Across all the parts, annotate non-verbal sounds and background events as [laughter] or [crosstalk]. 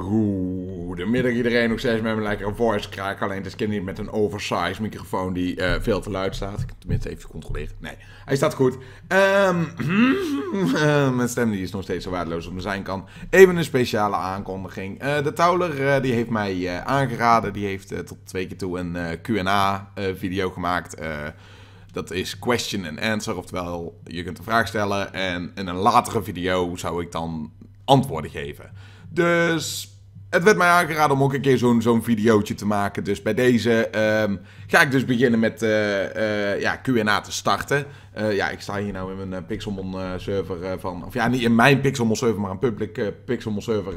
Goedemiddag iedereen, ook steeds met mijn lekker voice kraak. Alleen het is niet met een oversized microfoon die eh, veel te luid staat. Ik tenminste even controleren. Nee, hij staat goed. Ehm, [laughs] ehm, mijn stem die is nog steeds zo waardeloos als te zijn kan. Even een speciale aankondiging. Eh, de Tauler eh, die heeft mij aangeraden. Die heeft tot twee keer toe een Q&A video gemaakt. Dat is question and answer, oftewel je kunt een vraag stellen en in een latere video zou ik dan antwoorden geven. Dus het werd mij aangeraden om ook een keer zo'n zo'n videootje te maken. Dus bij deze ehm, ga ik dus beginnen met eh, eh, ja, Q&A te starten. Eh, ja, ik sta hier nou in mijn Pixelmon server van... Of ja, niet in mijn Pixelmon server, maar een public Pixelmon server...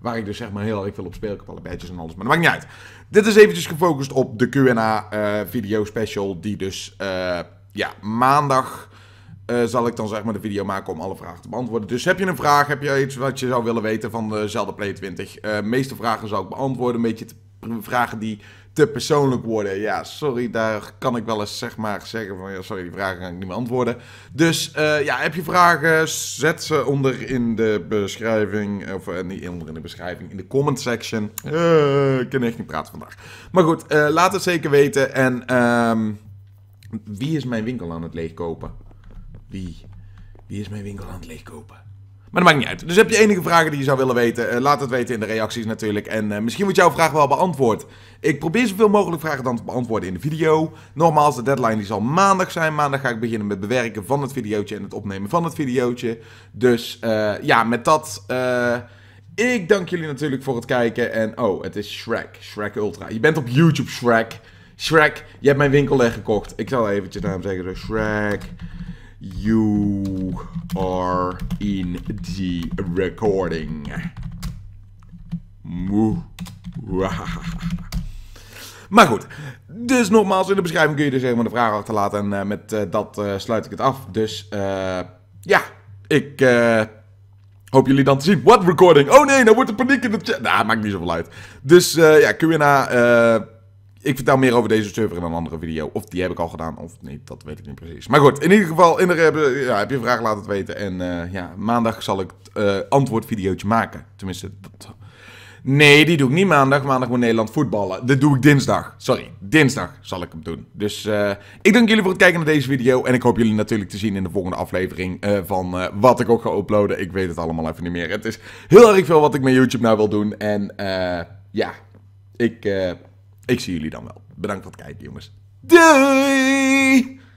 waar ik dus zeg maar heel erg veel op speel. Ik heb alle badges en alles, maar dat maakt niet uit. Dit is eventjes gefocust op de Q&A video special... die dus ja, maandag eh, zal ik dan zeg maar de video maken om alle vragen te beantwoorden. Dus heb je een vraag, heb je iets wat je zou willen weten van de eh, Zelda Play 20? De meeste vragen zal ik beantwoorden, een beetje vragen die te persoonlijk worden. Ja, sorry, daar kan ik wel eens zeg maar zeggen van ja, sorry, die vragen kan ik niet meer antwoorden. Dus eh, ja, heb je vragen, zet ze onder in de beschrijving, of niet onder in de beschrijving, in de comment section. ik kan echt niet praten vandaag. Maar goed, laat het zeker weten en ehm, wie is mijn winkel aan het leegkopen? Wie, wie is mijn winkel aan het leegkopen? Maar dat maakt niet uit. Dus heb je enige vragen die je zou willen weten, eh, laat het weten in de reacties natuurlijk. En eh, misschien wordt jouw vraag wel beantwoord. Ik probeer zoveel mogelijk vragen dan te beantwoorden in de video. Nogmaals, de deadline die zal maandag zijn. Maandag ga ik beginnen met bewerken van het videootje en het opnemen van het videootje. Dus eh, ja, met dat... ik dank jullie natuurlijk voor het kijken. En oh, het is Shrek. Shrek Ultra. Je bent op YouTube, Shrek. Shrek, je hebt mijn winkel leeg gekocht. Ik zal eventjes naar hem zeggen. Shrek... You are in the recording. [laughs] Maar goed, dus nogmaals, in de beschrijving kun je dus helemaal de vraag achterlaten. En eh, met eh, dat eh, sluit ik het af. Dus ja, ik hoop jullie dan te zien. What recording? Oh nee, dan nou wordt er paniek in de chat. Nou, maakt niet zoveel uit. Dus ja, Q&A... Ik vertel meer over deze server in een andere video. Of die heb ik al gedaan, of niet, dat weet ik niet precies. Maar goed, in ieder geval, ja, heb je een vraag, laat het weten. En eh, ja, maandag zal ik uh, antwoordvideootje maken. Tenminste, dat... Nee, die doe ik niet maandag. Maandag moet Nederland voetballen. Dat doe ik dinsdag. Sorry, dinsdag zal ik hem doen. Dus eh, ik dank jullie voor het kijken naar deze video. En ik hoop jullie natuurlijk te zien in de volgende aflevering van wat ik ook ga uploaden. Ik weet het allemaal even niet meer. Het is heel erg veel wat ik met YouTube nou wil doen. En ja, ik... Ik zie jullie dan wel. Bedankt voor het kijken, jongens. Doei!